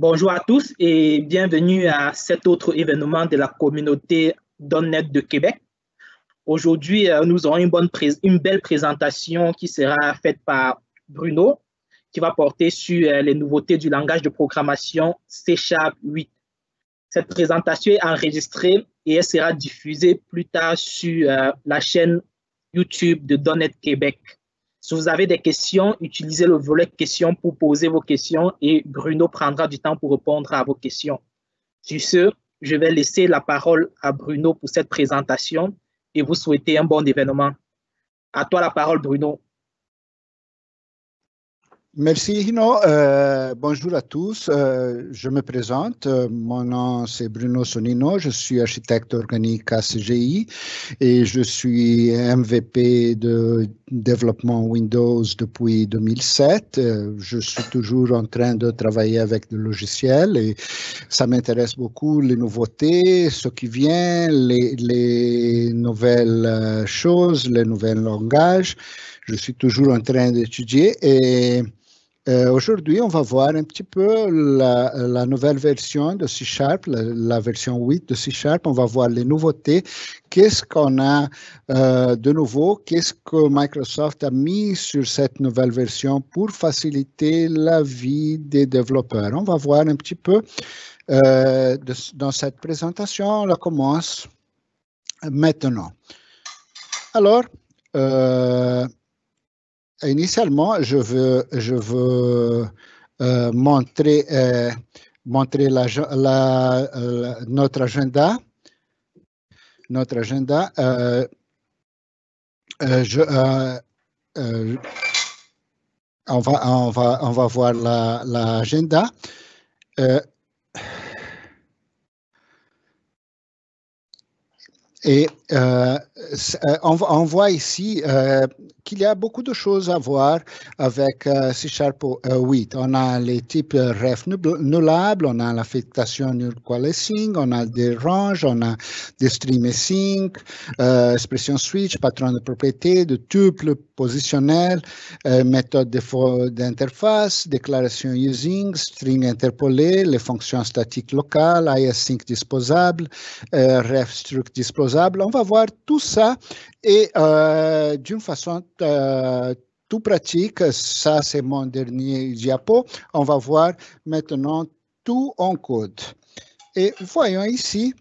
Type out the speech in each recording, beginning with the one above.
Bonjour à tous et bienvenue à cet autre événement de la communauté Donnet de Québec. Aujourd'hui, euh, nous aurons une, belle présentation qui sera faite par Bruno, qui va porter sur euh, les nouveautés du langage de programmation C 8. Cette présentation est enregistrée et elle sera diffusée plus tard sur euh, la chaîne YouTube de Donnet Québec. Si vous avez des questions, utilisez le volet questions pour poser vos questions et Bruno prendra du temps pour répondre à vos questions. Sur ce, je vais laisser la parole à Bruno pour cette présentation et vous souhaiter un bon événement. À toi la parole, Bruno. Merci Hino. Euh, bonjour à tous. Euh, je me présente. Euh, mon nom c'est Bruno Sonino. Je suis architecte organique à CGI et je suis MVP de développement Windows depuis 2007. je suis toujours en train de travailler avec le logiciel et ça m'intéresse beaucoup les nouveautés, ce qui vient, les, les nouvelles choses, les nouveaux langages. Je suis toujours en train d'étudier et euh, aujourd'hui, on va voir un petit peu la, nouvelle version de C Sharp, la, version 8 de C Sharp. On va voir les nouveautés. Qu'est-ce qu'on a euh, de nouveau? Qu'est-ce que Microsoft a mis sur cette nouvelle version pour faciliter la vie des développeurs? On va voir un petit peu euh, dans cette présentation. On la commence maintenant. Alors, initialement, je veux, je veux euh, montrer, euh, montrer la, la, la, notre agenda. Notre agenda. Euh, euh, je, euh, on, va, on, va, on va voir l'agenda. La, Et euh, on, on, voit ici euh, qu'il y a beaucoup de choses à voir avec C Sharp 8. On a les types ref nullable, on a l'affectation null coalescing, on a des ranges, on a des stream et sync, euh, expression switch, patron de propriété, de tuple positionnel, euh, méthode d'interface, déclaration using, string interpolé, les fonctions statiques locales, IS sync disposable, euh, ref struct disposable. On va voir tout ça et euh, d'une façon euh, tout pratique, ça c'est mon dernier diapo, on va voir maintenant tout en code. Et voyons ici.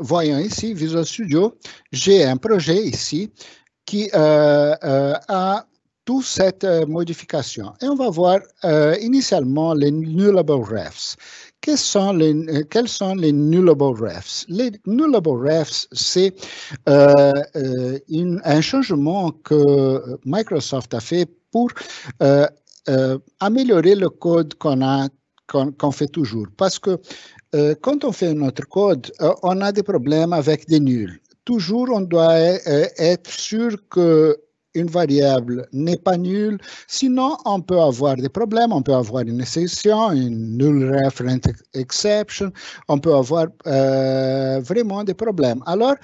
Voyons ici Visual Studio, j'ai un projet ici qui euh, a toutes cette modification. Et on va voir initialement les nullable refs. Quels sont les, euh, quels nullable refs Les nullable refs, c'est euh, euh, un changement que Microsoft a fait pour améliorer le code qu'on fait toujours. Parce que quand on fait notre code, on a des problèmes avec des nuls toujours on doit être sûr que une variable n'est pas nulle, sinon on peut avoir des problèmes, on peut avoir une exception, une null reference exception, on peut avoir euh, vraiment des problèmes. Alors,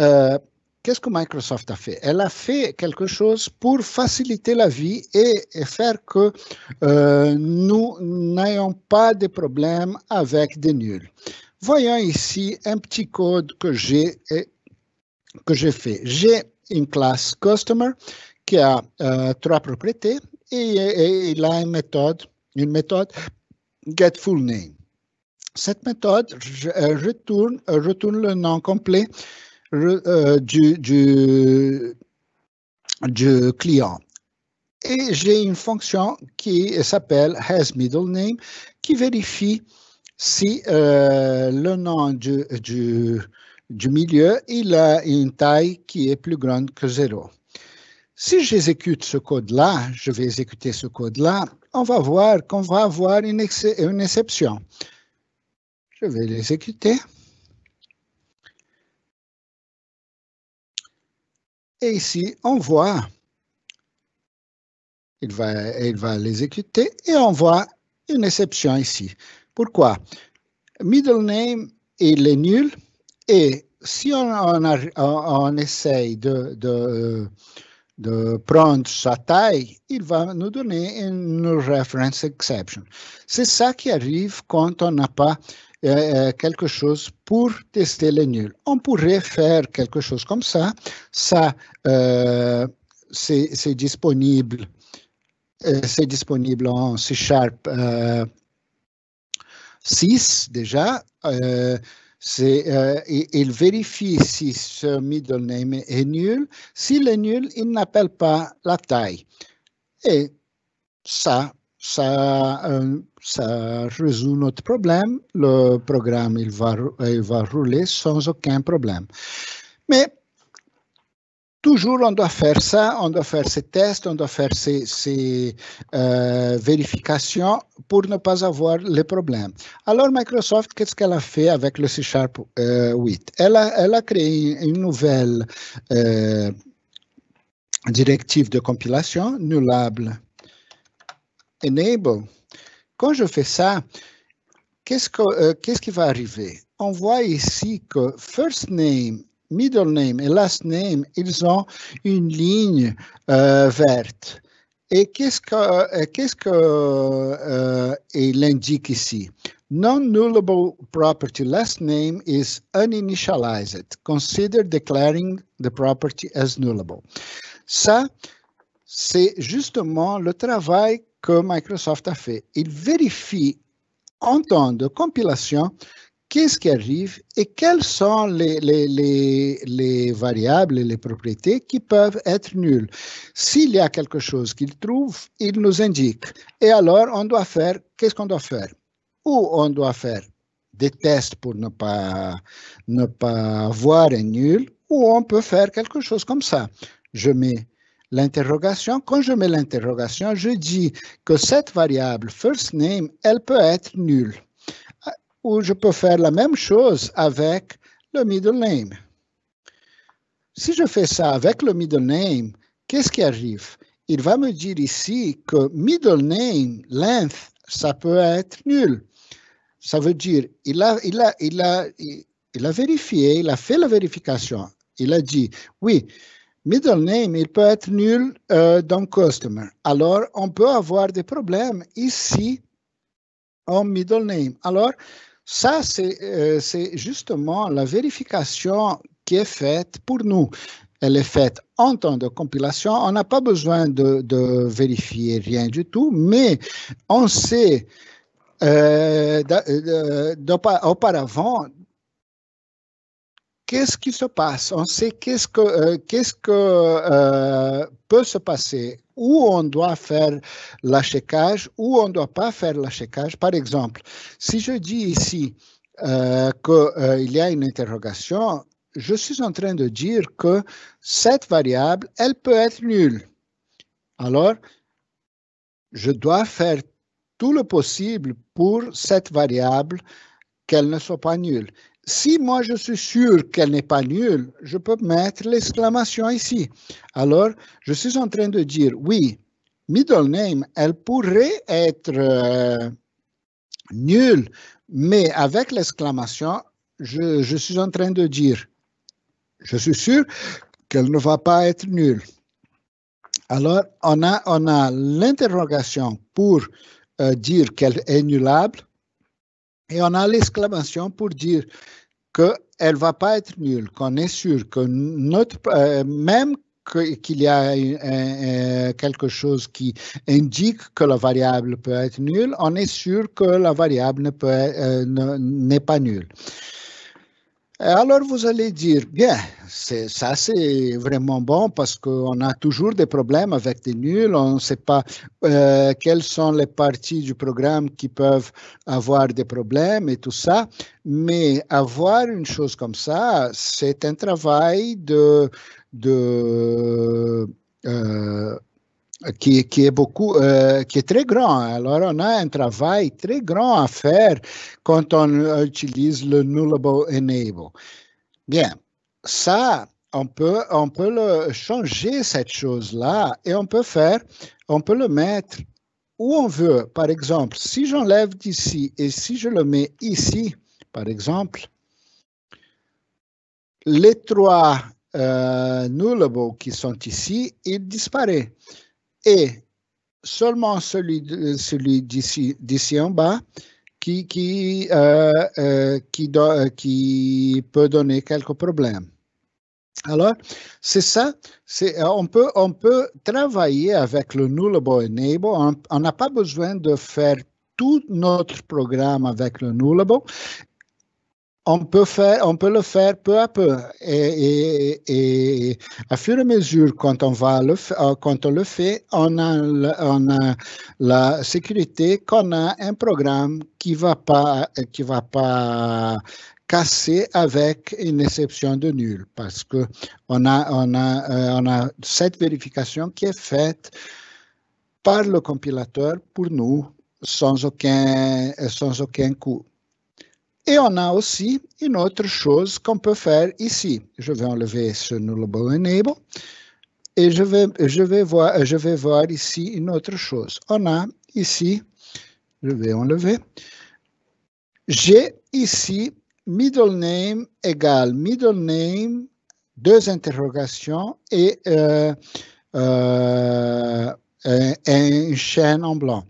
euh, qu'est-ce que Microsoft a fait Elle a fait quelque chose pour faciliter la vie et, faire que euh, nous n'ayons pas de problèmes avec des nuls. Voyons ici un petit code que j'ai que j'ai fait. J'ai in classe customer qui a eh, trois propriétés et, e, e il a une méthode, une méthode name. Cette méthode eh, retourne, eh, retourne le nom complet euh, du, du, client. Et j'ai une fonction qui s'appelle hasMiddleName qui vérifie si euh, le nom du, du, du milieu, il a une taille qui est plus grande que 0. Si j'exécute ce code-là, je vais exécuter ce code-là, on va voir qu'on va avoir une, une exception. Je vais l'exécuter. Et ici, on voit, il va, il va l'exécuter et on voit une exception ici. Pourquoi? Middle name, il est nul et si on, essaye de, de, prendre sa taille, il va nous donner une reference exception. C'est ça qui arrive quand on n'a pas euh, euh, quelque chose pour tester les nuls. On pourrait faire quelque chose comme ça. Ça, euh, c'est disponible. c'est disponible en C Sharp 6 déjà. C'est, euh, il vérifie si ce middle name est nul. S'il est nul, il n'appelle pas la taille. Et ça, ça, euh, résout notre problème. Le programme, il va, il va rouler sans aucun problème. Mais toujours on doit faire ça, on doit faire ces tests, on doit faire ces, euh, vérifications pour ne pas avoir les problèmes. Alors Microsoft, qu'est-ce qu'elle a fait avec le C Sharp 8 euh, elle a, elle a, créé une nouvelle euh, directive de compilation, nullable enable. Quand je fais ça, qu'est-ce, que, qu'est-ce qui va arriver On voit ici que first name middle name et last name, ils ont une ligne euh, verte. Et qu'est-ce que, euh, qu'est-ce que euh, indique ici Non-nullable property last name is uninitialized. Consider declaring the property as nullable. Ça, c'est justement le travail que Microsoft a fait. Il vérifie en temps de compilation qu'est-ce qui arrive et quelles sont les, variables et les propriétés qui peuvent être nulles. S'il y a quelque chose qu'il trouve, il nous indique. Et alors, on doit faire, qu'est-ce qu'on doit faire Ou on doit faire des tests pour ne pas, ne pas voir un nul, ou on peut faire quelque chose comme ça. Je mets l'interrogation. Quand je mets l'interrogation, je dis que cette variable first name, elle peut être nulle ou je peux faire la même chose avec le middle name. Si je fais ça avec le middle name, qu'est-ce qui arrive? Il va me dire ici que middle name, length, ça peut être nul. Ça veut dire, il a, il a, il a, il a vérifié, il a fait la vérification. Il a dit, oui, middle name, il peut être nul euh, dans customer. Alors, on peut avoir des problèmes ici en middle name. Alors, ça, euh, c'est justement la vérification qui est faite pour nous. Elle est faite en temps de compilation. On n'a pas besoin de, vérifier rien du tout, mais on sait euh, euh, auparavant qu'est-ce qui se passe On sait qu'est-ce que, euh, qu'est-ce que euh, peut se passer, où on doit faire l'achèquage, où on ne doit pas faire l'achèquage. Par exemple, si je dis ici euh, qu'il y a une interrogation, je suis en train de dire que cette variable, elle peut être nulle. Alors, je dois faire tout le possible pour cette variable qu'elle ne soit pas nulle si moi je suis sûr qu'elle n'est pas nulle, je peux mettre l'exclamation ici. Alors, je suis en train de dire, oui, middle name, elle pourrait être euh, nulle, mais avec l'exclamation, je, suis en train de dire, je suis sûr qu'elle ne va pas être nulle. Alors, on a, on a l'interrogation pour euh, dire qu'elle est nullable et on a l'exclamation pour dire qu'elle ne va pas être nulle, qu'on est sûr que euh, même qu'il y a quelque chose qui indique que la variable peut être nulle, on est sûr que la variable euh, n'est ne pas nulle. Alors vous allez dire, bien, ça c'est vraiment bon parce qu'on a toujours des problèmes avec des nuls, on ne sait pas euh, quelles sont les parties du programme qui peuvent avoir des problèmes et tout ça, mais avoir une chose comme ça, c'est un travail de... de euh, qui, euh, qui, est très grand. Alors, on a un travail très grand à faire quand on utilise le nullable enable. Bien, ça, on peut, on peut le changer cette chose-là et on peut faire, on peut le mettre où on veut. Par exemple, si j'enlève d'ici et si je le mets ici, par exemple, les trois euh, nullables qui sont ici, ils disparaissent et seulement celui, celui d'ici en bas qui, qui, euh, euh, qui, euh, qui, peut donner quelques problèmes. Alors, c'est ça, on peut, on peut travailler avec le nullable enable, on n'a pas besoin de faire tout notre programme avec le nullable on peut, faire, on peut le faire peu à peu. Et, à fur et à mesure, quand on, va le, euh, quand on le fait, on a, la sécurité qu'on a un programme qui ne va, pas, va pas casser avec une exception de nul. Parce qu'on a, on a, euh, a cette vérification qui est faite par le compilateur pour nous sans aucun, sans aucun coût. Et on a aussi une autre chose qu'on peut faire ici. Je vais enlever ce nullable enable et je vais, je, vais voir, je vais voir ici une autre chose. On a ici, je vais enlever, j'ai ici middle name égale middle name, deux interrogations et une euh, euh, chaîne en blanc.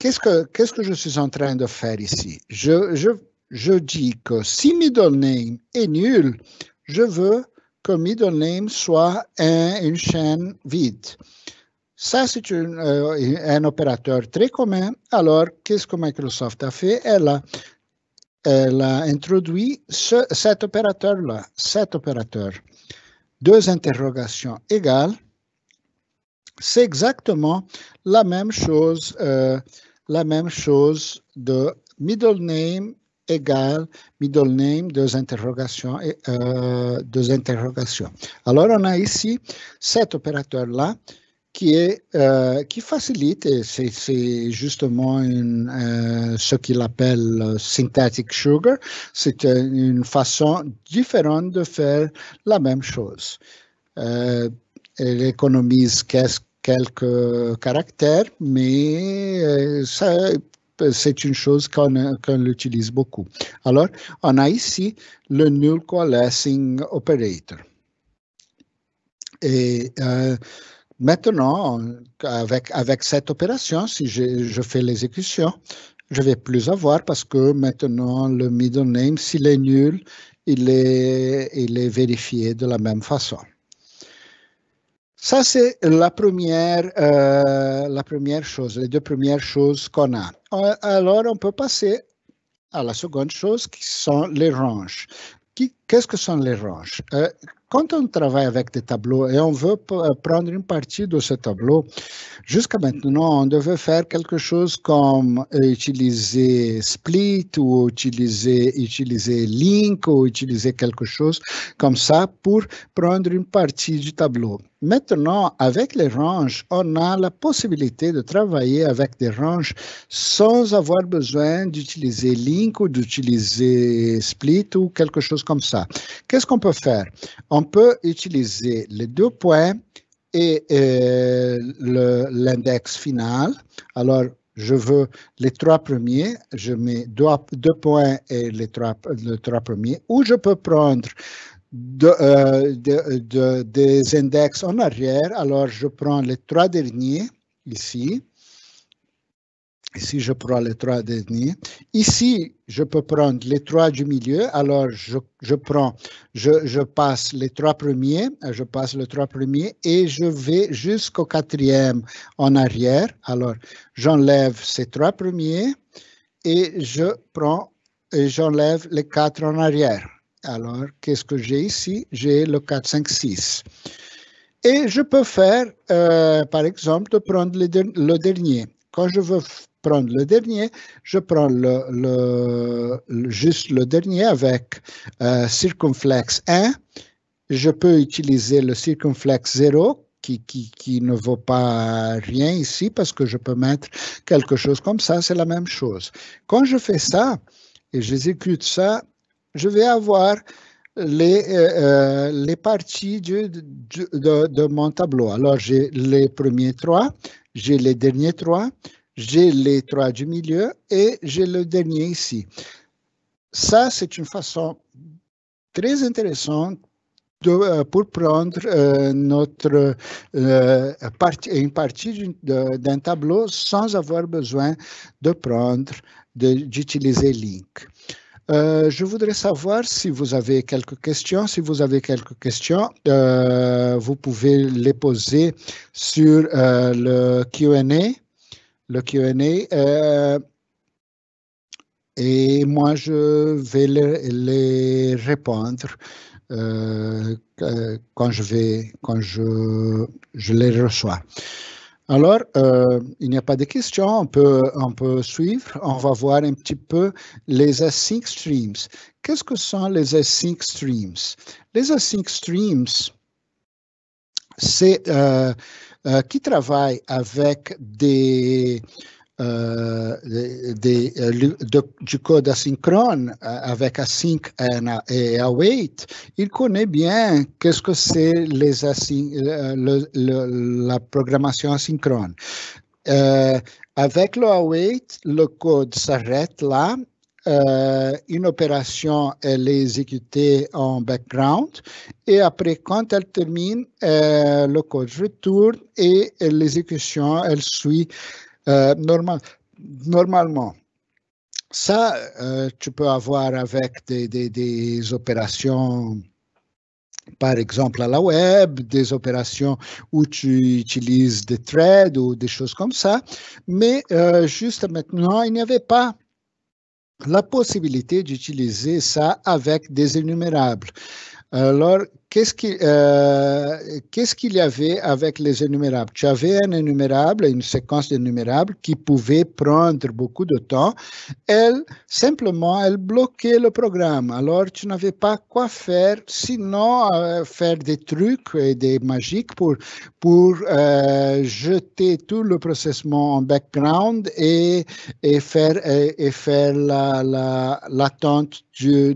que Qu'est-ce que je suis en train de faire ici? Je, je je dis que si middle name est nul, je veux que middle name soit un, une chaîne vide. Ça, c'est euh, un opérateur très commun. Alors, qu'est-ce que Microsoft a fait Elle a, introduit cet opérateur-là, cet opérateur. Deux interrogations égales. C'est exactement la même chose, euh, la même chose de middle name égale middle name, deux interrogations, et, euh, deux interrogations. Alors, on a ici cet opérateur-là qui, est, euh, qui facilite, c'est justement une, euh, ce qu'il appelle euh, synthetic sugar, c'est une façon différente de faire la même chose. elle économise quelques caractères, mais ça, c'est une chose qu'on utilise beaucoup. Alors, on a ici le null coalescing operator. Et euh, maintenant, avec, cette opération, si je, fais l'exécution, je vais plus avoir parce que maintenant le middle name, s'il est nul, il est, vérifié de la même façon. Ça, c'est la, première, euh, la première chose, les deux premières choses qu'on a alors on peut passer à la seconde chose qui sont les ranges. Qu'est-ce que sont les ranges euh, Quand on travaille avec des tableaux et on veut euh, prendre une partie de ce tableau, jusqu'à maintenant, on devait faire quelque chose comme euh, utiliser Split ou utiliser, utiliser Link ou utiliser quelque chose comme ça pour prendre une partie du tableau. Maintenant, avec les ranges, on a la possibilité de travailler avec des ranges sans avoir besoin d'utiliser Link ou d'utiliser Split ou quelque chose comme ça. Qu'est-ce qu'on peut faire On peut utiliser les deux points et euh, l'index final. Alors, je veux les trois premiers, je mets deux, points et les trois, trois premiers, ou je peux prendre euh, des index en arrière, alors je prends les trois derniers ici, Ici, je prends les trois derniers. Ici, je peux prendre les trois du milieu. Alors, je, je prends, je, je, passe les trois premiers, euh, je passe les trois premiers et je vais jusqu'au quatrième en arrière. Alors, j'enlève ces trois premiers et je prends et j'enlève les quatre en arrière. Alors, qu'est-ce que j'ai ici? J'ai le 4, 5, 6. Et je peux faire, euh, par exemple, de prendre le, le dernier. Quand je veux prendre le dernier, je prends le, juste le dernier avec euh, circonflexe 1. Je peux utiliser le circonflexe 0 qui, qui, ne vaut pas rien ici parce que je peux mettre quelque chose comme ça, c'est la même chose. Quand je fais ça et j'exécute ça, je vais avoir les, euh, euh, les parties de, de, mon tableau. Alors, j'ai les premiers trois, j'ai les derniers trois, j'ai les trois du milieu et j'ai le dernier ici. Ça, c'est une façon très intéressante euh, pour prendre euh, notre euh, partie, une partie d'un tableau sans avoir besoin de prendre, d'utiliser Link. je voudrais savoir si vous avez quelques questions. Si vous avez quelques questions, vous pouvez les poser sur le Q&A le Q&A. Euh, et moi, je vais les, répondre euh, euh, quand, je, vais, quand je, je les reçois. Alors, il n'y a pas de questions, on peut, on peut suivre. On va voir un petit peu les async streams. Qu'est-ce que sont les async streams Les async streams, c'est euh, qui travaille avec euh, euh, du code asynchrone avec async et, await, il connaît bien qu'est-ce que c'est la programmation asynchrone. avec le await, le code s'arrête là euh, une opération, elle est exécutée en background. Et après, quand elle termine, euh, le code retourne et l'exécution, elle suit euh, normal, normalement. Ça, tu peux avoir avec des, des, opérations par exemple à la web, des opérations où tu utilises des threads ou des choses comme ça. Mais juste maintenant, il n'y avait pas la possibilité d'utiliser ça avec des énumérables. Alors, euh, qu'est-ce qu'il y avait avec les énumérables Tu avais un énumérable, une séquence d'énumérables qui pouvait prendre beaucoup de temps. Elle, simplement, elle bloquait le programme. Alors, tu n'avais pas quoi faire, sinon euh, faire des trucs et des magiques pour, pour euh, jeter tout le processement en background et, faire, et, faire l'attente du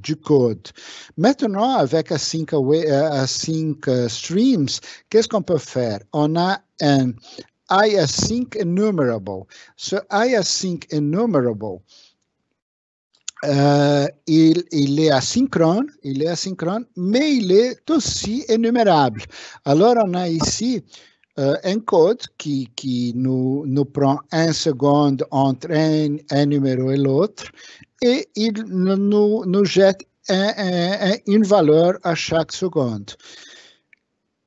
de code. Maintenant, avec é Async, eh, Async Streams, qu'est-ce qu'on peut faire? On a un IAsync Enumerable. Ce IAsync Enumerable, euh, il, il, est asynchrone, il est asynchrone, mais il est aussi énumérable. Alors, on a ici Euh, un code qui, nous, nous prend un seconde entre un, numéro et l'autre et il nous, nous jette une valeur à chaque seconde.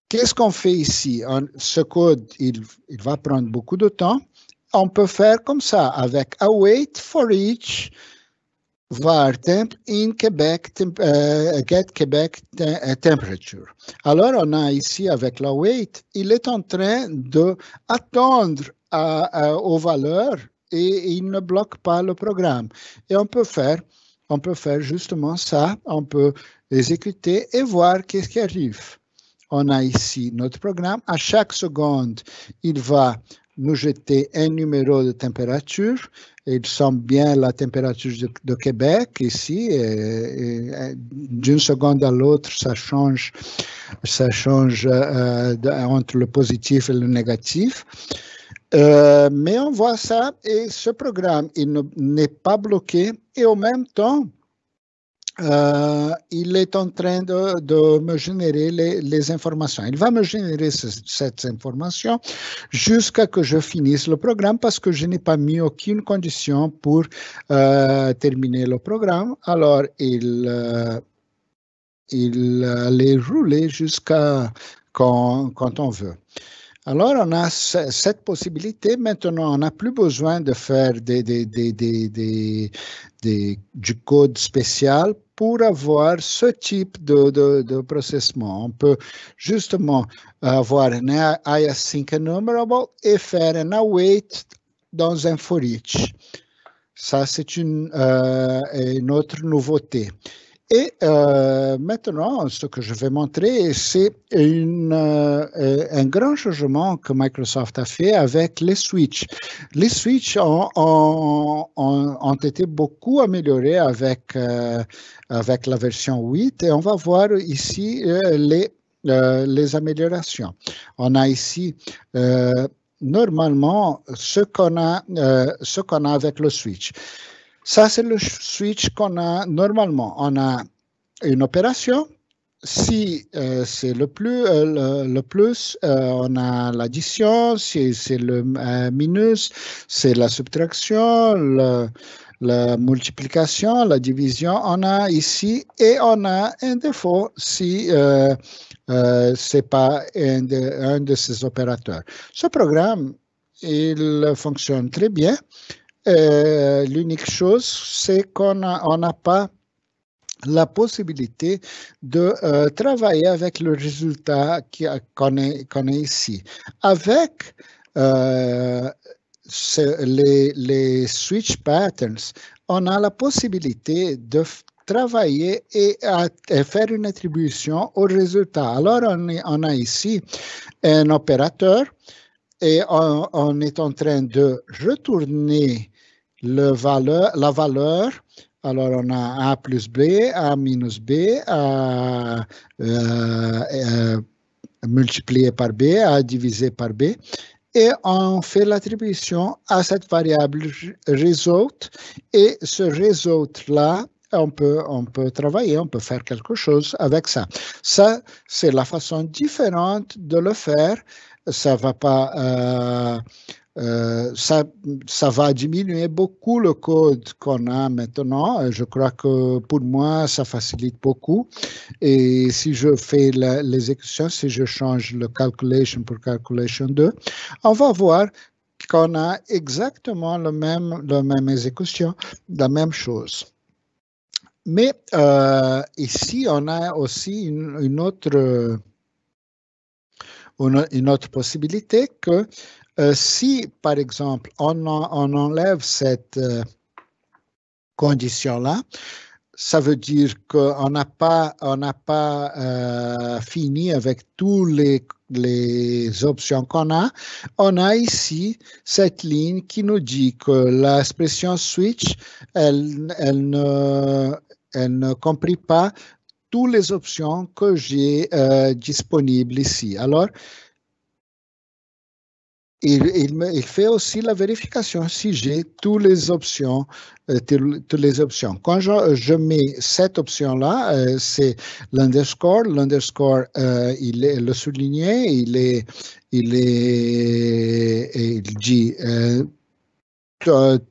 Qu'est-ce qu'on fait ici Ce code, il va prendre beaucoup de temps. On peut faire comme ça avec await for each voir temp in Québec, euh, get Québec euh, temperature. Alors, on a ici avec la wait, il est en train d'attendre euh, aux valeurs et il ne bloque pas le programme. Et on peut faire, on peut faire justement ça, on peut exécuter et voir qu'est-ce qui arrive. On a ici notre programme. À chaque seconde, il va nous jeter un numéro de température. Il semble bien la température de, Québec ici. D'une seconde à l'autre, ça change, ça change euh, entre le positif et le négatif. Euh, mais on voit ça et ce programme, il n'est pas bloqué et en même temps, euh, il est en train de, me générer les, informations. Il va me générer cette information jusqu'à que je finisse le programme parce que je n'ai pas mis aucune condition pour euh, terminer le programme. Alors, il, euh, il allait rouler jusqu'à quand, quand, on veut. Alors, on a cette possibilité. Maintenant, on n'a plus besoin de faire des, du code spécial pour avoir ce type de, de, de processement. On peut justement avoir un async enumerable et faire un await dans un for each. Ça, c'est une, euh, une autre nouveauté. Et euh, maintenant, ce que je vais montrer, c'est euh, un grand changement que Microsoft a fait avec les switches. Les switches ont, ont, ont été beaucoup améliorés avec, euh, avec la version 8 et on va voir ici les, les améliorations. On a ici normalement ce qu'on a, qu'on a avec le switch. Ça, c'est le switch qu'on a normalement. On a une opération. Si euh, c'est le plus, euh, plus euh, on a l'addition. Si c'est le minus, c'est la subtraction, la multiplication, la division. On a ici et on a un défaut si ce n'est pas un de ces opérateurs. Ce programme, il fonctionne très bien. Euh, l'unique chose, c'est qu'on n'a pas la possibilité de euh, travailler avec le résultat qu'on a ici. Avec euh, les, switch patterns, on a la possibilité de travailler et, faire une attribution au résultat. Alors, on, a ici un opérateur et on, est en train de retourner valeur, la valeur, alors on a A plus B, A minus B, A euh, euh, multiplié par B, A divisé par B, et on fait l'attribution à cette variable result, et ce result-là, on peut, on peut travailler, on peut faire quelque chose avec ça. Ça, c'est la façon différente de le faire. Ça ne va pas... Euh, euh, ça, ça va diminuer beaucoup le code qu'on a maintenant. Je crois que pour moi, ça facilite beaucoup. Et si je fais l'exécution, si je change le calculation pour calculation 2, on va voir qu'on a exactement le même, la même exécution, la même chose. Mais euh, ici, on a aussi une, autre, une, autre possibilité que euh, si, par exemple, on, enlève cette euh, condition-là, ça veut dire qu'on n'a pas, euh, fini avec toutes les, options qu'on a. On a ici cette ligne qui nous dit que l'expression switch, elle, ne, elle pas toutes les options que j'ai disponibles ici. Alors, il, fait aussi la vérification si j'ai toutes les options. Euh, toutes les options. Quand je, mets cette option-là, euh, c'est l'underscore. L'underscore, euh, il est le souligné, il est, il est, dit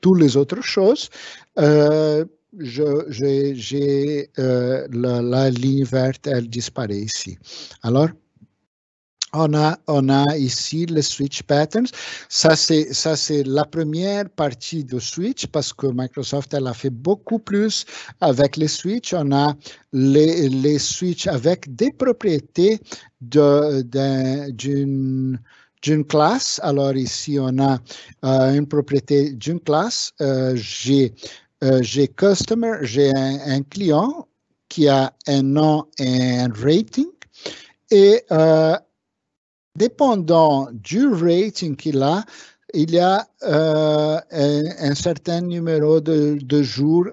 toutes les autres choses. j'ai la, la ligne verte, elle disparaît ici. Alors, on a, on a ici les switch patterns. Ça, c'est, la première partie de switch parce que Microsoft, elle a fait beaucoup plus avec les switch. On a les, les switch avec des propriétés de, d'une, classe. Alors ici, on a euh, une propriété d'une classe. Euh, euh, j'ai, customer, j'ai un, un, client qui a un nom et un rating. Et dépendant du rating qu'il a, il y a euh, un, certain numéro de, jours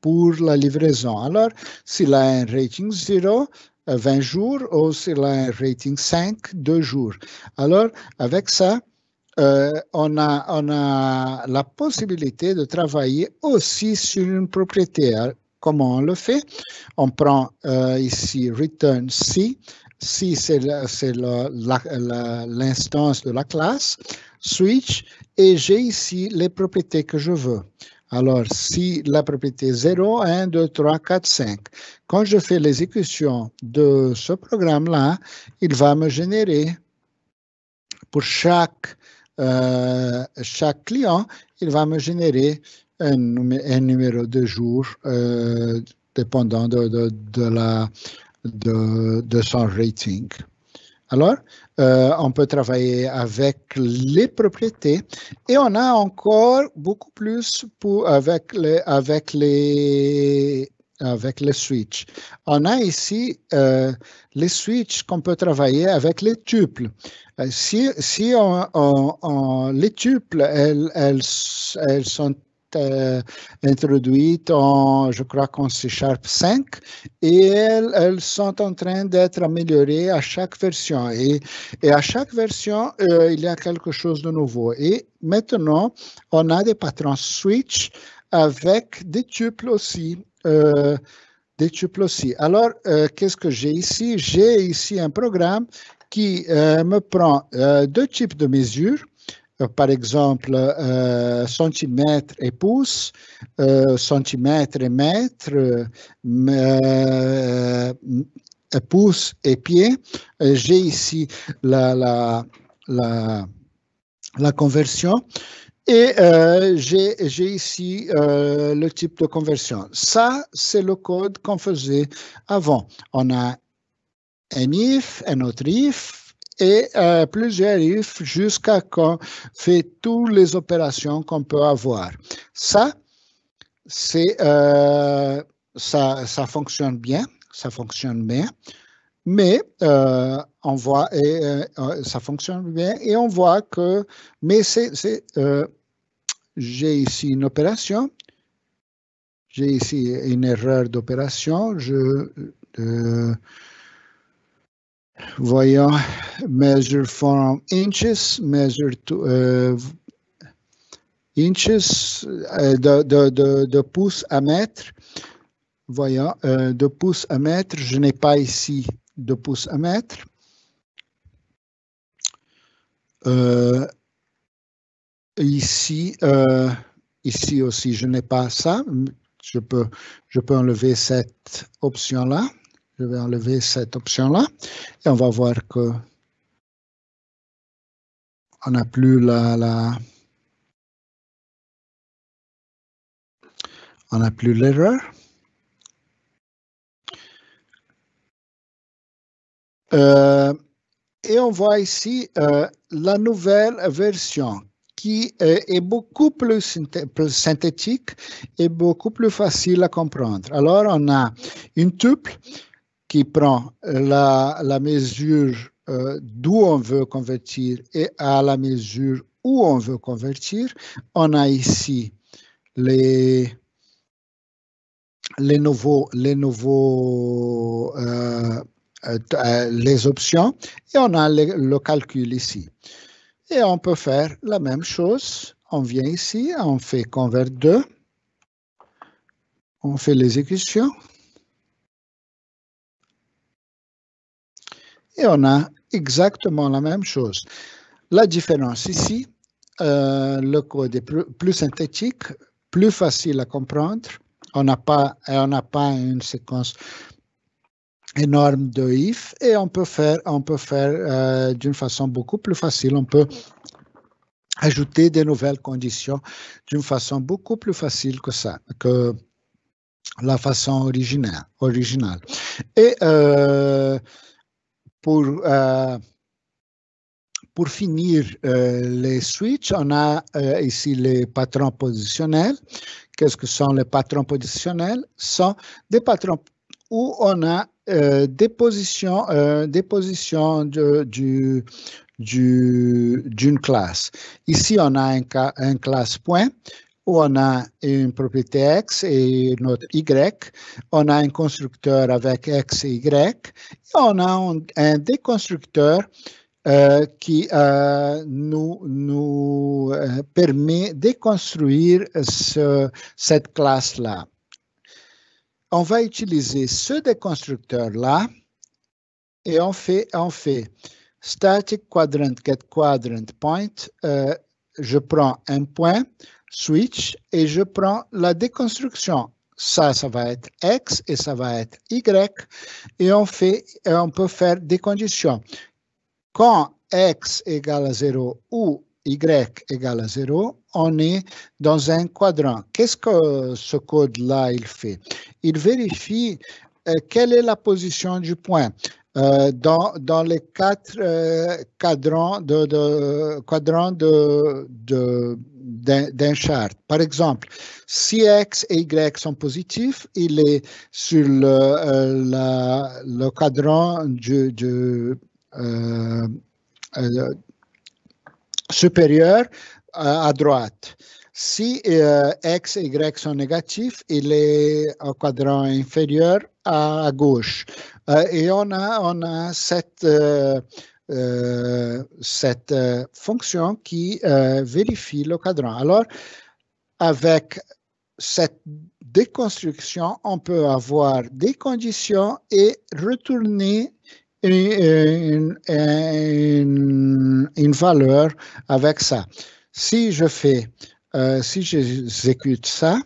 pour la livraison. Alors, s'il a un rating 0, 20 euh, jours, ou s'il a un rating 5, 2 jours. Alors, avec ça, euh, on, a, on a la possibilité de travailler aussi sur une propriété. comment on le fait On prend ici Return C si c'est l'instance de la classe, switch, et j'ai ici les propriétés que je veux. Alors, si la propriété 0, 1, 2, 3, 4, 5, quand je fais l'exécution de ce programme-là, il va me générer pour chaque, euh, chaque client, il va me générer un, numéro de jour euh, dépendant de la de, son rating. Alors, euh, on peut travailler avec les propriétés et on a encore beaucoup plus pour, avec, les, avec, les, avec les switches. On a ici euh, les switches qu'on peut travailler avec les tuples. Euh, si, si les tuples, elles, elles, elles sont euh, introduites en, je crois qu'en C Sharp 5, et elles, sont en train d'être améliorées à chaque version. Et, à chaque version, euh, il y a quelque chose de nouveau. Et maintenant, on a des patrons switch avec des tuples aussi. Euh, des tuples aussi. Alors, qu'est-ce que j'ai ici J'ai ici un programme qui me prend deux types de mesures euh, par exemple, euh, centimètres et pouces, euh, centimètres et mètres, euh, pouces et pied, euh, J'ai ici la, conversion. Et euh, j'ai ici le type de conversion. Ça, c'est le code qu'on faisait avant. On a un if, un autre if, et euh, plusieurs ifs jusqu'à qu'on fait toutes les opérations qu'on peut avoir. Ça, c'est euh, ça, ça fonctionne bien, ça fonctionne bien, mais euh, on voit et euh, ça fonctionne bien et on voit que mais c'est j'ai ici une opération, j'ai ici une erreur d'opération, je Voyons, measure from inches, measure to euh, inches, euh, de, de, pouces à mètre. Voyons, euh, de pouces à mètre, je n'ai pas ici de pouces à mètre. ici, ici aussi, je n'ai pas ça. je peux enlever cette option-là. Je vais enlever cette option-là et on va voir que on n'a plus la, on n'a plus l'erreur. Euh, et on voit ici euh, la nouvelle version qui est, est beaucoup plus synthétique et beaucoup plus facile à comprendre. Alors, on a une tuple qui prend la, mesure euh, d'où on veut convertir et à la mesure où on veut convertir. On a ici les, les nouveaux, les euh, euh, les options et on a le, le, calcul ici. Et on peut faire la même chose. On vient ici, on fait convert 2, on fait l'exécution. et on a exactement la même chose. La différence ici, euh, le code est plus, synthétique, plus facile à comprendre. On n'a pas, on n'a pas une séquence énorme de if et on peut faire, on peut faire euh, d'une façon beaucoup plus facile. On peut ajouter des nouvelles conditions d'une façon beaucoup plus facile que ça, que la façon originale. originale. Et euh, pour, euh, pour finir euh, les switches, on a euh, ici les patrons positionnels. Qu'est-ce que sont les patrons positionnels? Ce sont des patrons où on a des positions, des positions de, du, d'une classe. Ici, on a un, un classe point on a une propriété X et notre Y, on a un constructeur avec X et Y, et on a un, un déconstructeur euh, qui euh, nous, euh, permet de construire cette classe-là. On va utiliser ce déconstructeur-là et on fait, on fait static quadrant get quadrant point. je prends un point, switch et je prends la déconstruction. Ça, ça va être x et ça va être y. Et on, fait, et on peut faire des conditions. Quand x égale à 0 ou y égale à 0, on est dans un quadrant. Qu'est-ce que ce code-là, il fait Il vérifie euh, quelle est la position du point. Euh, dans, les quatre euh, cadrans quadrants de, d'un chart. Par exemple, si x et y sont positifs, il est sur le, euh, cadran supérieur à droite. Si x et y sont négatifs, il est au quadrant inférieur à, gauche. Euh, et on a, on a cette, euh, euh, cette fonction qui vérifie le cadran. Alors, avec cette déconstruction, on peut avoir des conditions et retourner une, valeur avec ça. Si je fais, si j'exécute ça,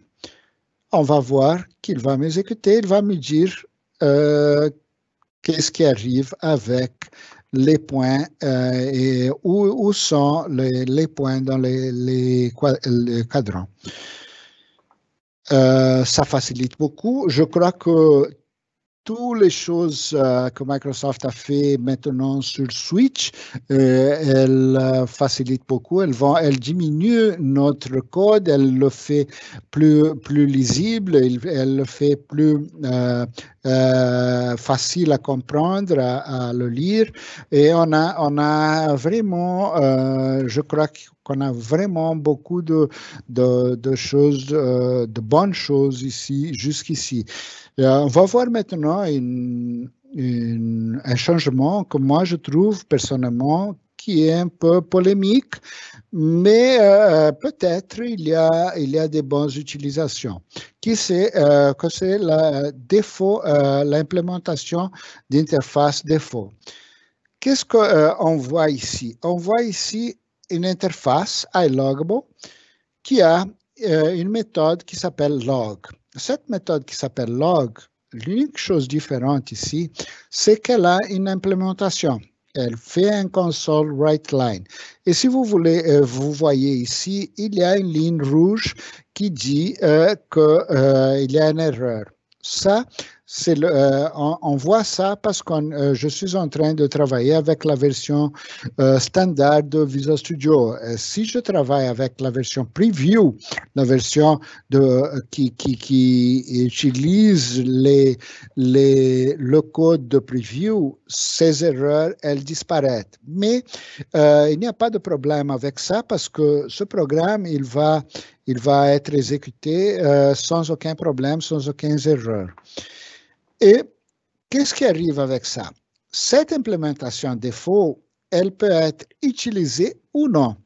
on va voir qu'il va m'exécuter, il va me dire euh, qu'est-ce qui arrive avec les points euh, et où, sont les, points dans les, les, euh, ça facilite beaucoup. Je crois que toutes les choses euh, que Microsoft a fait maintenant sur Switch, euh, elle euh, facilite beaucoup, elle, va, elle diminue notre code, elle le fait plus, plus lisible, elle, le fait plus euh, euh, facile à comprendre, à, le lire. Et on a, on a vraiment, euh, je crois qu'on a vraiment beaucoup de, de, choses, euh, de bonnes choses ici, jusqu'ici. on va voir maintenant un changement que moi je trouve personnellement qui est un peu polémique, mais euh, euh, peut-être il, y a, il y a des bonnes utilisations. Qui c'est euh, que c'est la défaut, l'implémentation d'interface défaut. Qu'est-ce qu'on voit ici On voit ici une interface iLogable qui a une méthode qui s'appelle log. Cette méthode qui s'appelle log, l'unique chose différente ici, c'est qu'elle a une implémentation elle fait un console right line. Et si vous voulez, euh, vous voyez ici, il y a une ligne rouge qui dit euh, qu'il euh, y a une erreur. Ça, euh, on, voit ça parce que euh, je suis en train de travailler avec la version euh, standard de Visual Studio. si je travaille avec la version preview, la version de, qui, utilise le code de preview, ces erreurs, elles disparaissent. Mais il n'y a pas de problème avec ça parce que ce programme, il va, il va être exécuté sans aucun problème, sans aucune erreur. Et qu'est-ce qui arrive avec ça Cette implémentation défaut, elle peut être utilisée ou non.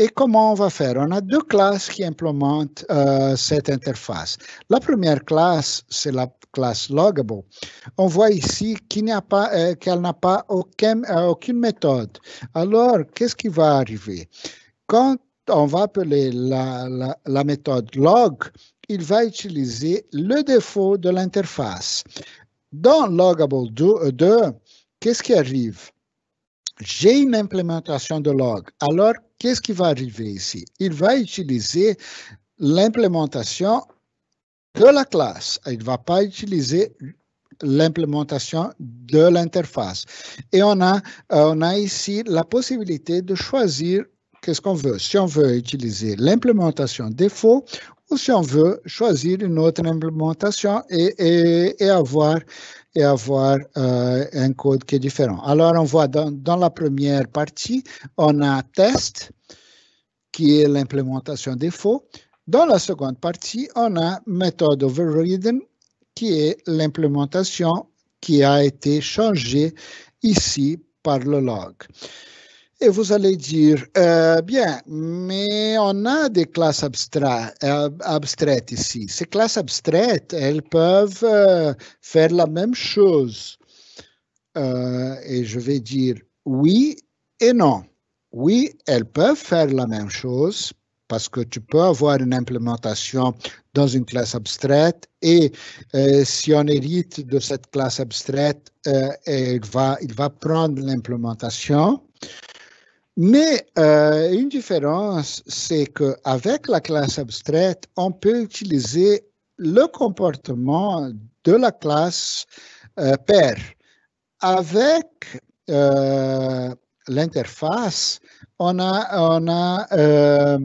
Et comment on va faire On a deux classes qui implémentent euh, cette interface. La première classe, c'est la classe logable ». On voit ici euh, qu'elle n'a pas, euh, aucune méthode. Alors, qu'est-ce qui va arriver Quand on va appeler la méthode log, il va utiliser le défaut de l'interface. Dans Logable 2, euh, qu'est-ce qui arrive? J'ai une implémentation de log. Alors, qu'est-ce qui va arriver ici? Il va utiliser l'implémentation de la classe. Il ne va pas utiliser l'implémentation de l'interface. Et on a, euh, on a ici la possibilité de choisir qu'est-ce qu'on veut. Si on veut utiliser l'implémentation défaut ou si on veut choisir une autre implémentation et, avoir, euh, un code qui est différent. Alors, on voit dans, la première partie, on a test, qui est l'implémentation défaut. Dans la seconde partie, on a méthode overridden, qui est l'implémentation qui a été changée ici par le log. Et vous allez dire, euh, bien, mais on a des classes euh, abstraites, ici. Ces classes abstraites, elles peuvent euh, faire la même chose. et je vais dire oui et non. Oui, elles peuvent faire la même chose parce que tu peux avoir une implémentation dans une classe abstraite et si on hérite de cette classe abstraite, va, il va prendre l'implémentation. Mais euh, une différence, c'est qu'avec la classe abstraite, on peut utiliser le comportement de la classe euh, pair. Euh, avec l'interface, on a,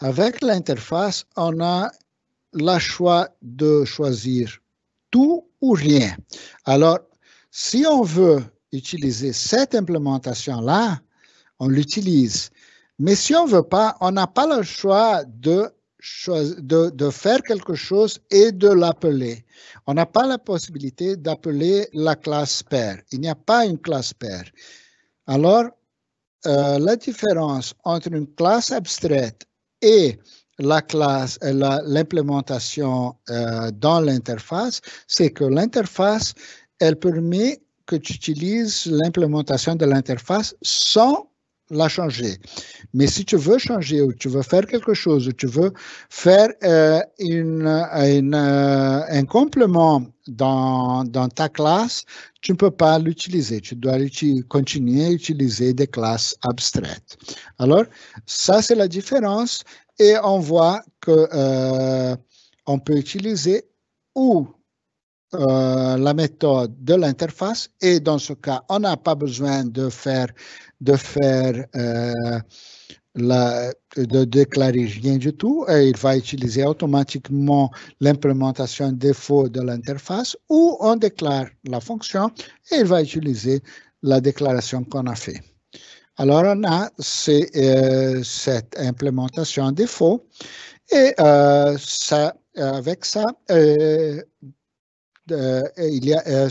avec l'interface, on a la choix de choisir tout ou rien. Alors, si on veut utiliser cette implémentation-là, on l'utilise. Mais si on ne veut pas, on n'a pas le choix de, faire quelque chose et de l'appeler. On n'a pas la possibilité d'appeler la classe pair. Il n'y a pas une classe père. Alors, euh, la différence entre une classe abstraite et la classe, euh, l'implémentation euh, dans l'interface, c'est que l'interface, elle permet que tu utilises l'implémentation de l'interface sans la changer. Mais si tu veux changer ou tu veux faire quelque chose ou tu veux faire euh, une, euh, un complément dans, dans, ta classe, tu ne peux pas l'utiliser. Tu dois continuer à utiliser des classes abstraites. Alors, ça, c'est la différence et on voit que euh, on peut utiliser ou euh, la méthode de l'interface et dans ce cas, on n'a pas besoin de faire, de faire euh, la, de déclarer rien du tout. Et il va utiliser automatiquement l'implémentation défaut de l'interface ou on déclare la fonction et il va utiliser la déclaration qu'on a fait. Alors, on a euh, cette implémentation défaut et ça, avec ça, euh, il y a, euh,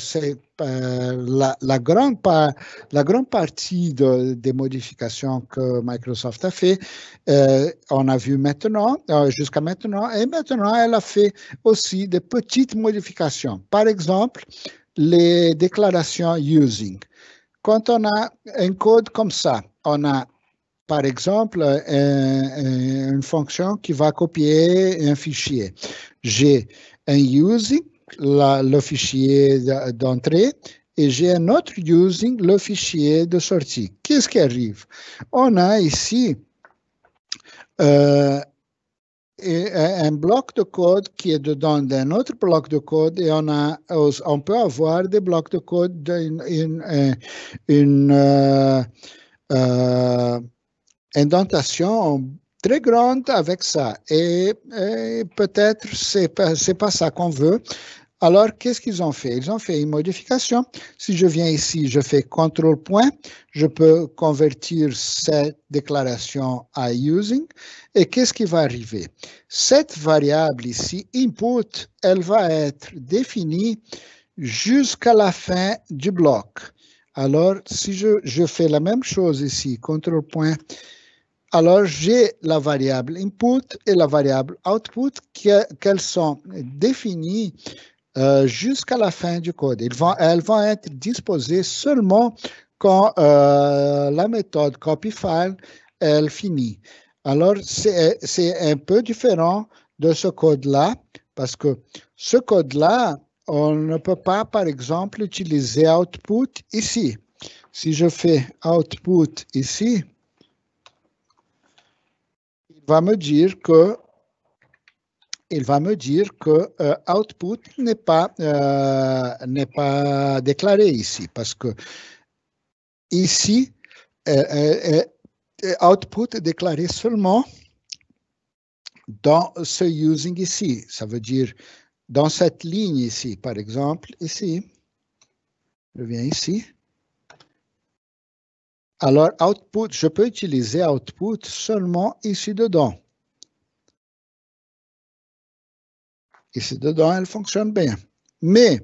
euh, la, grande la grande partie des modifications que Microsoft a fait, on a vu maintenant, jusqu'à maintenant, et maintenant elle a fait aussi des petites modifications. Par exemple, les déclarations using. Quand on a un code comme ça, on a par exemple, une fonction qui va copier un fichier. J'ai un using le fichier d'entrée et j'ai un autre using le fichier de sortie. Qu'est-ce qui arrive On a ici euh, euh, un bloc de code qui est dedans d'un autre bloc de code et on, a, on peut avoir des blocs de code d'une euh, indentation très grande avec ça. Et, peut-être c'est pas, c'est pas ça qu'on veut. Alors, qu'est-ce qu'ils ont fait? Ils ont fait une modification. Si je viens ici, je fais contrôle point, je peux convertir cette déclaration à using. Et qu'est-ce qui va arriver? Cette variable ici, input, elle va être définie jusqu'à la fin du bloc. Alors, si je, je fais la même chose ici, contrôle point, alors, j'ai la variable input et la variable output qu'elles sont définies euh, jusqu'à la fin du code. elles vont être disposées seulement quand euh, la méthode copyFile elle finit. Alors, c'est un peu différent de ce code-là, parce que ce code-là, on ne peut pas, par exemple, utiliser output ici. Si je fais output ici, va me dire que il va me dire que euh, output n'est pas, euh, n'est pas déclaré ici, parce que ici, euh, output est déclaré seulement dans ce using ici. Ça veut dire dans cette ligne ici, par exemple, ici. Je viens ici. Alors, output, je peux utiliser output seulement ici dedans. Ici dedans, elle fonctionne bien. Mais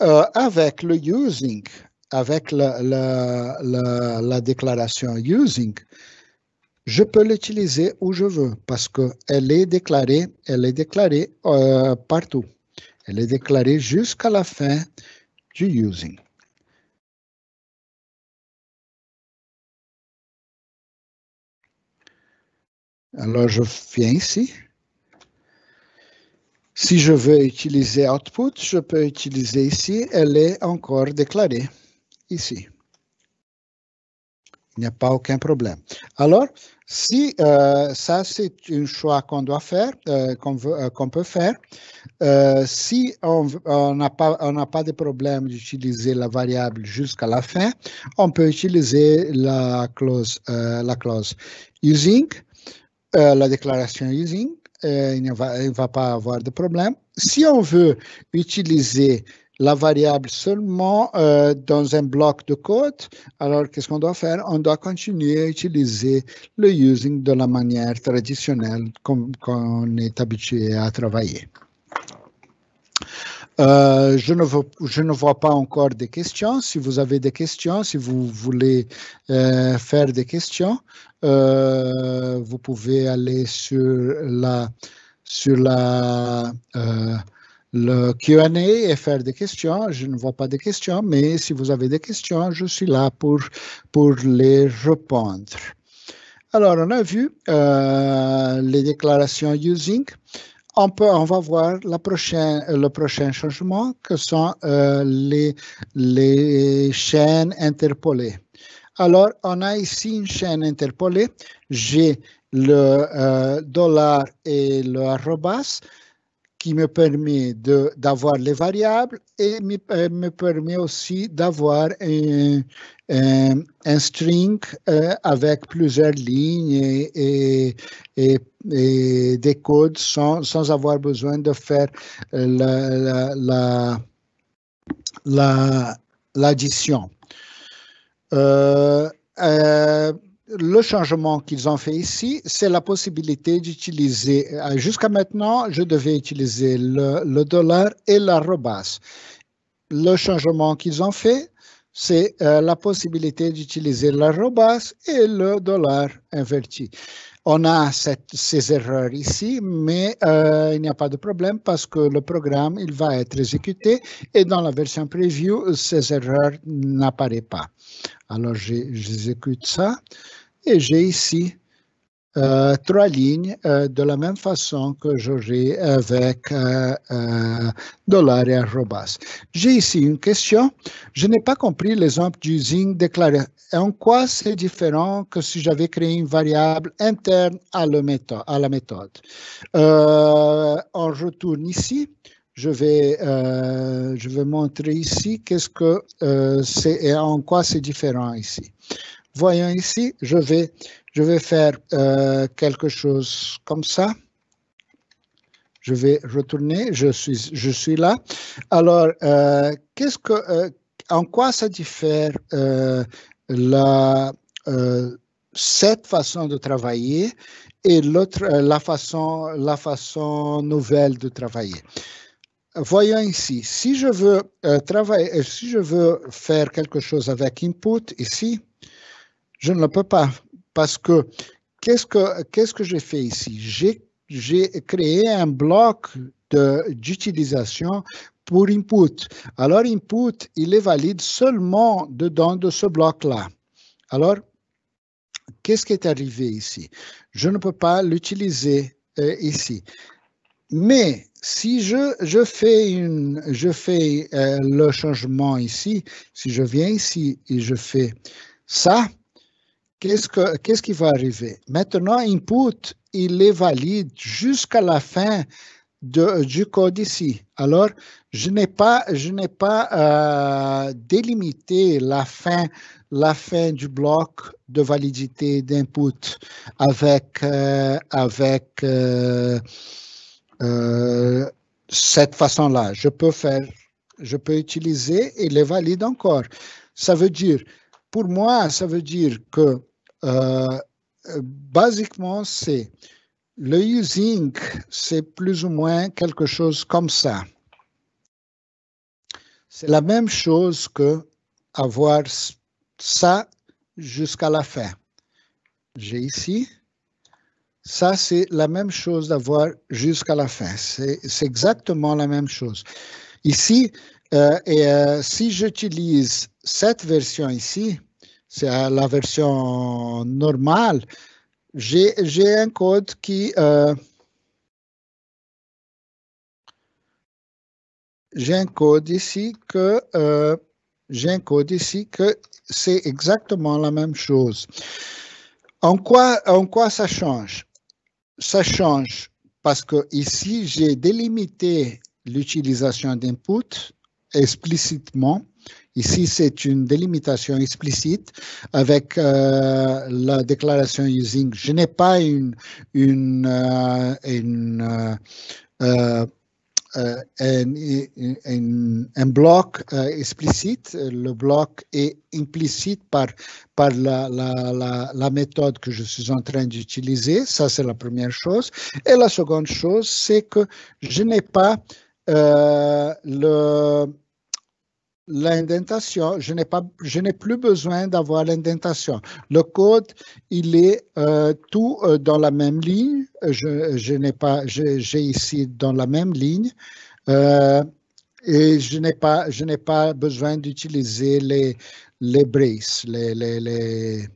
euh, avec le using, avec la, déclaration using, je peux l'utiliser où je veux parce qu'elle est déclarée, elle est déclarée euh, partout. Elle est déclarée jusqu'à la fin du using. Alors, je viens ici. Si je veux utiliser output, je peux utiliser ici. Elle est encore déclarée ici. Il n'y a pas aucun problème. Alors, si euh, ça, c'est un choix qu'on doit faire, euh, euh, qu'on peut faire, si on n'a pas, de problème d'utiliser la variable jusqu'à la fin, on peut utiliser la clause, la clause using euh, la déclaration using, euh, il ne va, pas avoir de problème. Si on veut utiliser la variable seulement euh, dans un bloc de code. Alors, qu'est-ce qu'on doit faire On doit continuer à utiliser le using de la manière traditionnelle qu'on est habitué à travailler. Euh, je, ne vois, je, ne vois, pas encore des questions. Si vous avez des questions, si vous voulez euh, faire des questions, euh, vous pouvez aller sur la sur la le Q&A et faire des questions. Je ne vois pas de questions, mais si vous avez des questions, je suis là pour pour les répondre. Alors, on a vu les déclarations using on, peut, on va voir la prochaine, euh, le prochain changement que sont euh, les, les chaînes interpolées. Alors, on a ici une chaîne interpolée. J'ai le euh, dollar et le arrobas qui me permet d'avoir les variables et me, me permet aussi d'avoir une, euh, un string euh, avec plusieurs lignes et, des codes sans, sans, avoir besoin de faire euh, la, la, l'addition. le changement qu'ils ont fait ici, c'est la possibilité d'utiliser, jusqu'à maintenant, je devais utiliser le, le dollar et l'arrobas. Le changement qu'ils ont fait, c'est euh, la possibilité d'utiliser l'arrobas et le dollar inverti. On a ces erreurs ici, mais euh, il n'y a pas de problème parce que le programme il va être exécuté et dans la version preview, ces erreurs n'apparaissent pas. Alors, j'exécute ça et j'ai ici euh, trois lignes euh, de la même façon que j'aurais avec euh, euh dollar et arrobas. J'ai ici une question. Je n'ai pas compris l'exemple d'usine déclaré. En quoi c'est différent que si j'avais créé une variable interne à, la méthode? À la méthode. on retourne ici. Je vais, je vais montrer ici qu'est-ce que c'est et en quoi c'est différent ici. Voyons ici, je vais, je vais faire euh, quelque chose comme ça. Je vais retourner, je suis, je suis là. Alors, euh, qu'est-ce que, euh, en quoi ça diffère la, cette façon de travailler et l'autre, la façon, la façon nouvelle de travailler voyons ici, si je veux travailler, si je veux faire quelque chose avec input ici, je ne le peux pas parce que qu'est-ce que, qu'est-ce que j'ai fait ici j'ai, créé un bloc d'utilisation pour input. Alors, input, il est valide seulement dedans de ce bloc-là. Alors, qu'est-ce qui est arrivé ici Je ne peux pas l'utiliser euh, ici. Mais si je, je fais, une, je fais euh, le changement ici, si je viens ici et je fais ça, Qu'est-ce, que, qui va arriver? Maintenant, input, il est valide jusqu'à la fin du code ici. Alors, je n'ai pas, je euh, délimité la fin, la fin du bloc de validité d'input avec, euh, euh, cette façon-là. Je peux faire, je peux utiliser et est valide encore. Ça veut dire, pour moi, ça veut dire que euh, euh, basiquement, c'est le using, c'est plus ou moins quelque chose comme ça. C'est la même chose que avoir ça jusqu'à la fin. J'ai ici. Ça, c'est la même chose d'avoir jusqu'à la fin. C'est exactement la même chose. Ici, euh, et, si j'utilise cette version ici, c'est la version normale, j'ai un code qui... Euh, j'ai un code ici que... Euh, j'ai un code ici que c'est exactement la même chose. En quoi, en quoi ça change Ça change parce que ici, j'ai délimité l'utilisation d'input explicitement Ici, c'est une délimitation explicite avec euh, la déclaration using. Je n'ai pas euh, euh, un, bloc explicite. Le bloc est implicite par, la, la méthode que je suis en train d'utiliser. Ça, c'est la première chose. Et la seconde chose, c'est que je n'ai pas le l'indentation, je n'ai pas, je n'ai plus besoin d'avoir l'indentation. Le code, il est euh, tout euh, dans la même ligne. Je, je n'ai pas, j'ai ici dans la même ligne. Euh, et je n'ai pas, je n'ai pas besoin d'utiliser les, les braces, les, les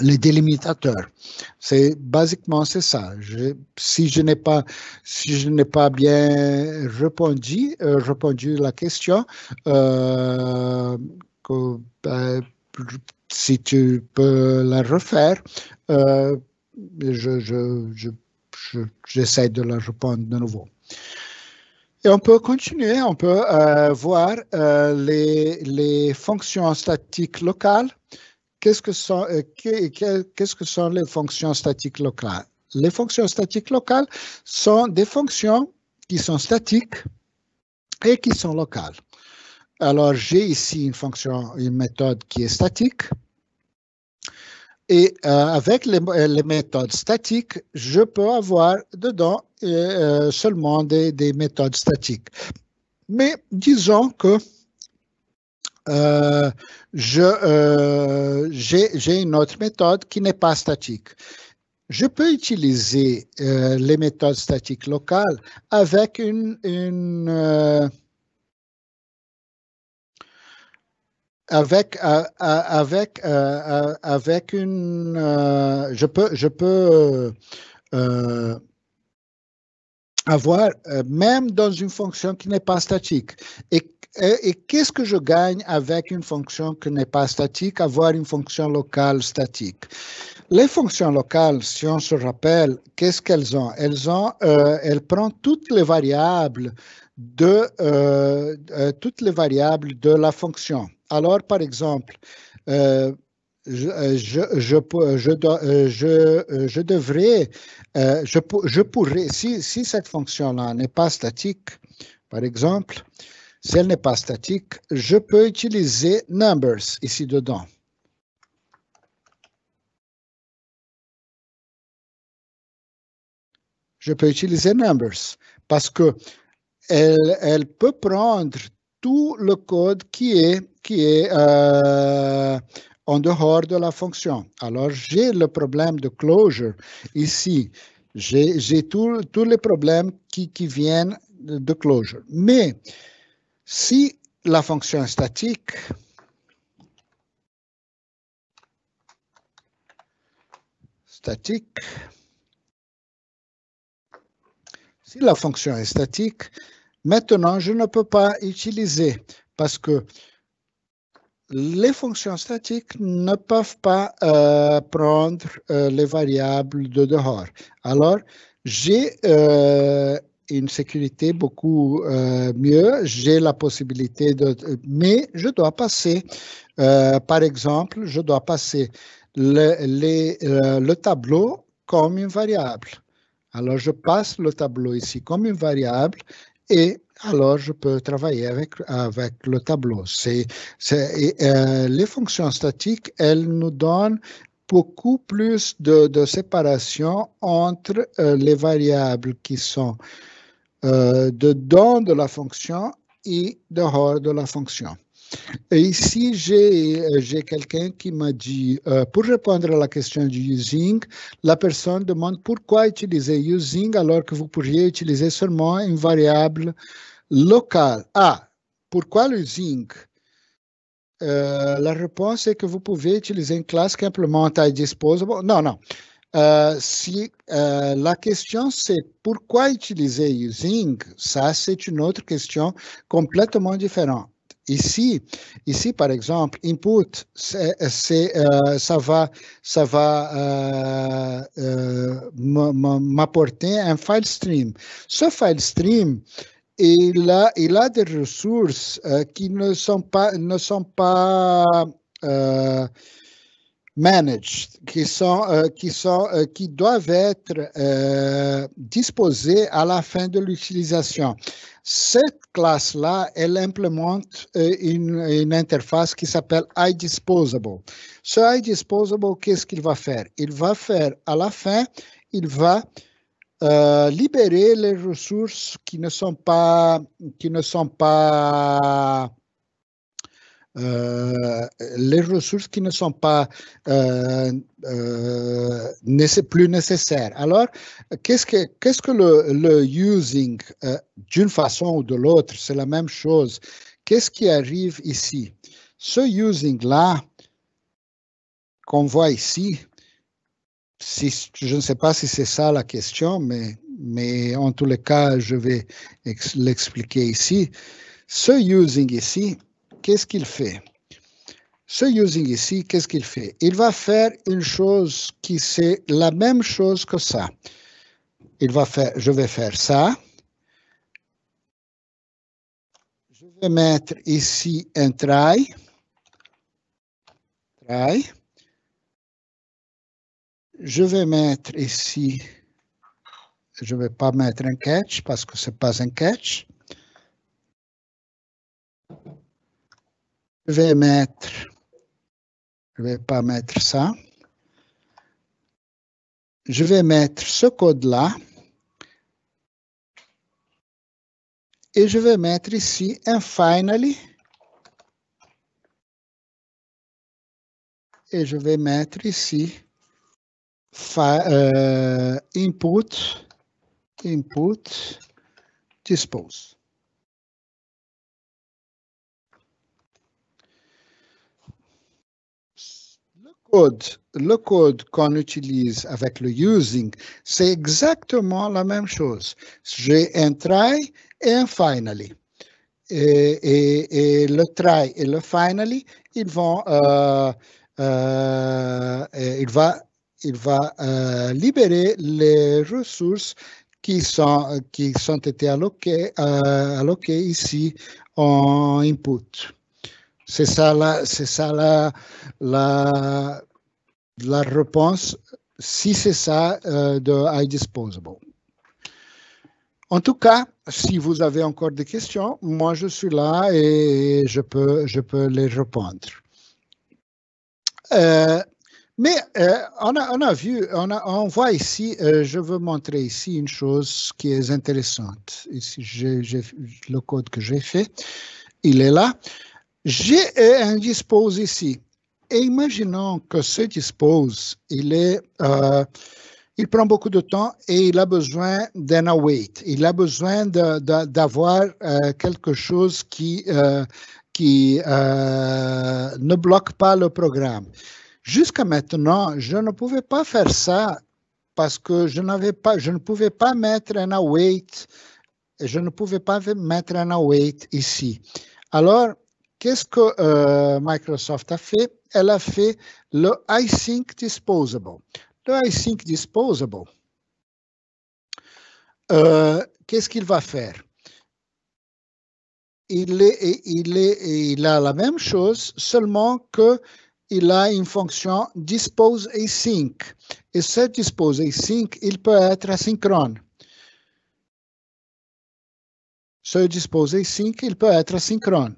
les délimitateurs. C'est basiquement c'est ça. si je n'ai pas si je n'ai pas bien répondu euh, répondu la question euh, ben, si tu peux la refaire euh, j'essaie de la répondre de nouveau. Et on peut continuer, on peut voir les, les fonctions statiques locales qu'est-ce que sont, euh, qu'est-ce que sont les fonctions statiques locales Les fonctions statiques locales sont des fonctions qui sont statiques et qui sont locales. Alors, j'ai ici une fonction, une méthode qui est statique. Et euh, avec les, méthodes statiques, je peux avoir dedans euh, seulement des, méthodes statiques. Mais disons que euh, euh j'ai, une autre méthode qui n'est pas statique. Je peux utiliser euh, les méthodes statiques locales avec une, euh, avec avec avec une je peux je peux avoir même dans une fonction qui n'est pas statique et et, qu'est-ce que je gagne avec une fonction qui n'est pas statique, avoir une fonction locale statique Les fonctions locales, si on se rappelle, qu'est-ce qu'elles ont Elles ont, euh, elles prennent toutes les variables de euh, euh, toutes les variables de la fonction. Alors, par exemple, je, je, je, je, devrais, je, pourrais, si, si cette fonction-là n'est pas statique, par exemple, elle n'est pas statique, je peux utiliser numbers ici dedans. Je peux utiliser numbers parce que elle, peut prendre tout le code qui est, qui est euh, en dehors de la fonction. Alors, j'ai le problème de closure ici. J'ai tous les problèmes qui, qui viennent de closure. Mais si la fonction statique statique si la fonction est statique, maintenant je ne peux pas utiliser parce que les fonctions statiques ne peuvent pas euh, prendre euh, les variables de dehors. Alors, j'ai euh, une sécurité beaucoup euh, mieux. J'ai la possibilité de, mais je dois passer, euh, par exemple, je dois passer le, les, euh, le tableau comme une variable. Alors je passe le tableau ici comme une variable et alors je peux travailler avec, avec le tableau. C'est, les fonctions statiques, elles nous donnent beaucoup plus de, de séparation entre les variables qui sont euh, de dedans de la fonction et dehors de la fonction. Et ici, j'ai euh, quelqu'un qui m'a dit, euh, pour répondre à la question du using, la personne demande pourquoi utiliser using alors que vous pourriez utiliser seulement une variable locale. Ah, pourquoi using? euh, La réponse est que vous pouvez utiliser une classe qui implémente disposable. Non, non. Euh, si euh, la question c'est pourquoi utiliser using, ça c'est une autre question complètement différente. Ici, ici par exemple, input, euh, ça va, ça va m'apporter un file stream. Ce file stream, il a, il a des ressources qui ne sont pas, ne sont pas managed, qui, sont, euh, qui, sont, euh, qui doivent être euh, disposés à la fin de l'utilisation. Cette classe-là, elle implémente une, interface qui s'appelle iDisposable. Ce iDisposable, qu'est-ce qu'il va faire Il va faire, à la fin, il va libérer les ressources qui ne sont pas qui ne sont pas euh, les ressources qui ne sont pas euh, euh, plus nécessaires. Alors, qu'est-ce que, quest que le, using d'une façon ou de l'autre, c'est la même chose. Qu'est-ce qui arrive ici Ce using-là, qu'on voit ici, si, je ne sais pas si c'est ça la question, mais, mais en tous les cas, je vais l'expliquer ici. Ce using ici, qu'est-ce qu'il fait Ce using ici, qu'est-ce qu'il fait Il va faire une chose qui c'est la même chose que ça. Il va faire, je vais faire ça. Je vais mettre ici un try. Try. Je vais mettre ici, je ne vais pas mettre un catch parce que ce n'est pas un catch. je vais mettre, je vais pas ça. Je vais mettre ce code-là. Et je vais mettre ici un finally. Et je vais mettre ici euh, input, input, dispose. le code qu'on utilise avec le using, c'est exactement la même chose. J'ai un try et un finally. Et, le try et le finally, ils vont, euh, euh, il va, il va euh, libérer les ressources qui sont, qui sont été alloquées, euh, ici en input. C'est ça là, c'est ça la, la, la réponse, si c'est ça, euh, de de iDisposable. En tout cas, si vous avez encore des questions, moi je suis là et je peux, je peux les répondre. Euh, mais euh, on, a, on, a, vu, on, a, on voit ici, je veux montrer ici une chose qui est intéressante. Ici, le code que j'ai fait, il est là. J'ai un dispose ici. Et imaginons que ce dispose, il est, euh, il prend beaucoup de temps et il a besoin d'un await. Il a besoin d'avoir euh, quelque chose qui, euh, qui ne bloque pas le programme. Jusqu'à maintenant, je ne pouvais pas faire ça parce que je n'avais pas, je ne pouvais pas mettre un await, je ne pouvais pas mettre un await ici. Alors, Qu'est-ce que euh, Microsoft a fait Elle a fait le iSync Disposable. Le iSync Disposable, euh, qu'est-ce qu'il va faire il, a la même chose, seulement que il a une fonction dispose async. Et ce dispose async, il peut être asynchrone. Ce dispose async, il peut être asynchrone.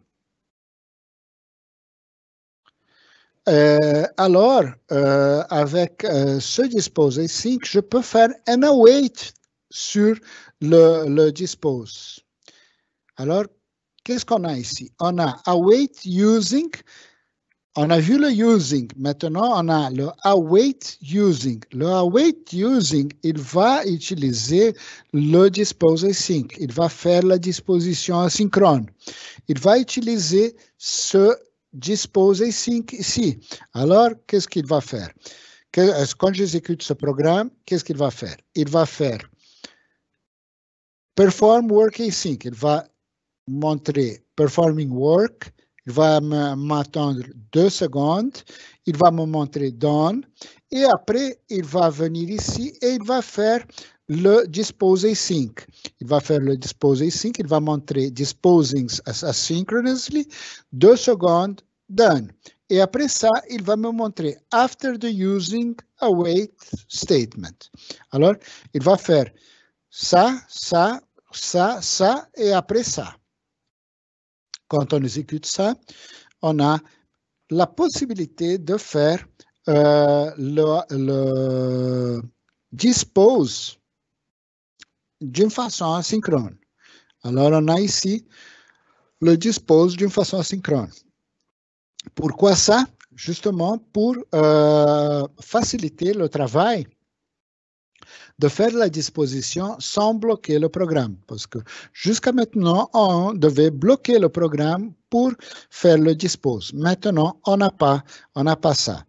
Euh, alors, euh, avec euh, ce dispose sync, je peux faire un await sur le, le dispose. Alors, qu'est-ce qu'on a ici? On a await using. On a vu le using. Maintenant, on a le await using. Le await using, il va utiliser le dispose sync. Il va faire la disposition asynchrone. Il va utiliser ce sync ici. Alors, qu'est-ce qu'il va faire euh, Quand j'exécute ce programme, qu'est-ce qu'il va faire Il va faire perform work async. Il va montrer performing work. Il va m'attendre deux secondes. Il va me montrer done. Et après, il va venir ici et il va faire le dispose sync. Il va faire le disposer sync, il va montrer disposing asynchronously, deux secondes, done. Et après ça, il va me montrer after the using await statement. Alors, il va faire ça, ça, ça, ça et après ça. Quand on exécute ça, on a la possibilité de faire euh, le, le dispose d'une façon asynchrone. Alors, on a ici le dispose d'une façon asynchrone. Pourquoi ça? Justement pour euh, faciliter le travail de faire la disposition sans bloquer le programme. Parce que jusqu'à maintenant, on devait bloquer le programme pour faire le dispose. Maintenant, on n'a pas, on n'a pas ça.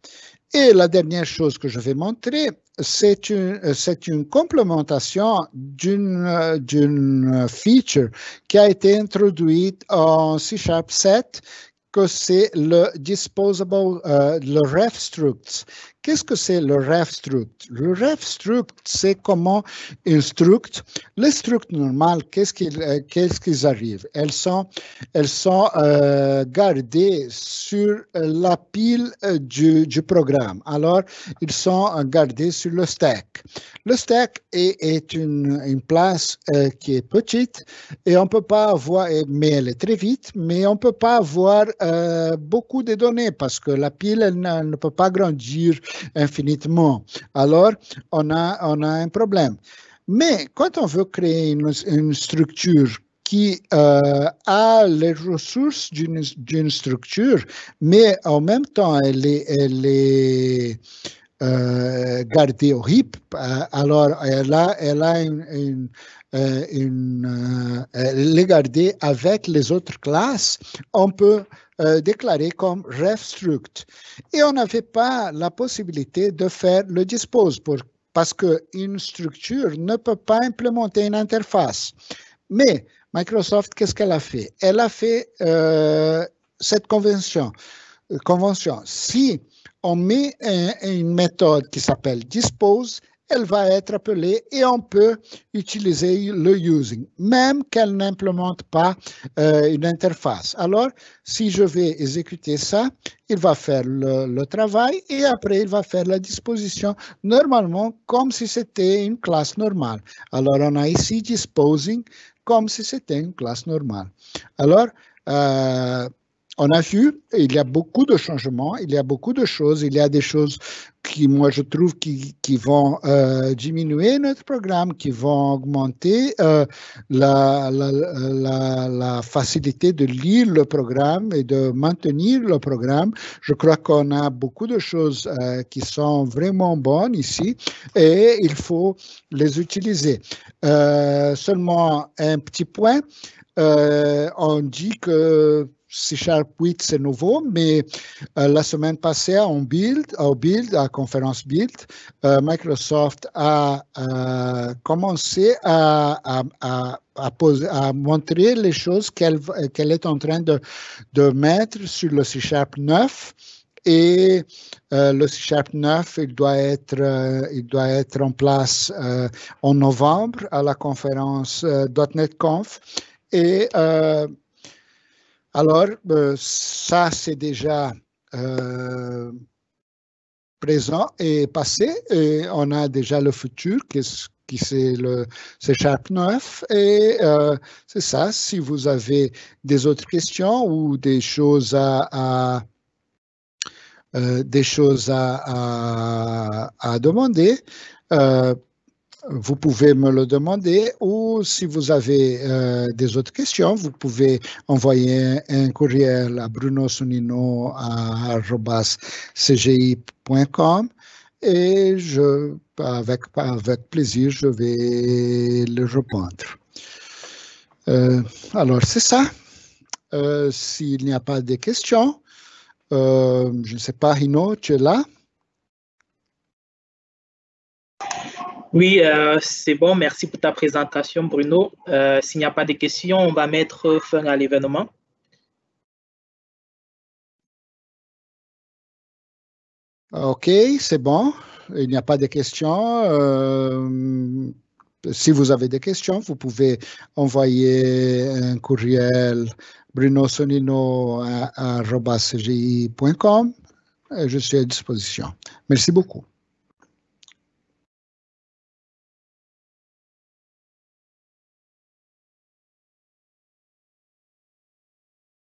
Et la dernière chose que je vais montrer, c'est une, c'est une complémentation d'une, d'une feature qui a été introduite en C Sharp 7 que c'est le disposable, euh, le ref structs, Qu'est-ce que c'est le ref struct Le ref struct, c'est comment un struct, les structs normales, qu'est-ce qu'ils euh, ce arrivent Elles sont, elles sont euh, gardées sur la pile euh, du, programme. Alors, ils sont gardés sur le stack. Le stack est, une, place qui est petite et on ne peut pas avoir, mais elle est très vite, mais on ne peut pas avoir beaucoup de données parce que la pile, elle ne peut pas grandir infiniment. Alors, on a, on a un problème. Mais quand on veut créer une, structure qui euh, a les ressources d'une structure, mais en même temps, elle est, est euh, gardée au RIP. Euh, alors, elle a, elle garder avec les autres classes, on peut euh, déclaré comme RefStruct. Et on n'avait pas la possibilité de faire le dispose pour, parce qu'une structure ne peut pas implémenter une interface. Mais Microsoft, qu'est-ce qu'elle a fait Elle a fait euh, cette convention. Euh, convention. Si on met une méthode qui s'appelle dispose, elle va être appelée et on peut utiliser le using, même qu'elle n'implémente pas euh, une interface. Alors, si je vais exécuter ça, il va faire le, travail et après il va faire la disposition normalement comme si c'était une classe normale. Alors, on a ici disposing comme si c'était une classe normale. Alors, euh, on a vu, il y a beaucoup de changements, il y a beaucoup de choses, il y a des choses qui, moi, je trouve, qui, vont euh, diminuer notre programme, qui vont augmenter euh, la, la, facilité de lire le programme et de maintenir le programme. Je crois qu'on a beaucoup de choses euh, qui sont vraiment bonnes ici et il faut les utiliser. seulement un petit point, on dit que C Sharp 8, c'est nouveau, mais euh, la semaine passée, on build, au build, à conférence build, euh, Microsoft a euh, commencé à, montrer les choses qu'elle est en train de, mettre sur le C Sharp 9. Et le C Sharp 9, il doit être, il doit être en place en novembre à la conférence .NET Conf. Et alors, euh, ça, c'est déjà euh, présent et passé. Et on a déjà le futur, qui, c'est le c 9. Et euh, c'est ça. Si vous avez des autres questions ou des choses des choses à demander, vous pouvez me le demander ou si vous avez euh, des autres questions, vous pouvez envoyer un courriel à Bruno Sunino et je, avec, plaisir, je vais le répondre. Euh, alors, c'est ça. Euh, s'il n'y a pas de questions, je ne sais pas, Rino, tu es là? Oui, euh, c'est bon. Merci pour ta présentation, Bruno. Euh, s'il n'y a pas de questions, on va mettre fin à l'événement. OK, c'est bon. Il n'y a pas de questions. Euh, si vous avez des questions, vous pouvez envoyer un courriel brunosonino.com. Je suis à disposition. Merci beaucoup.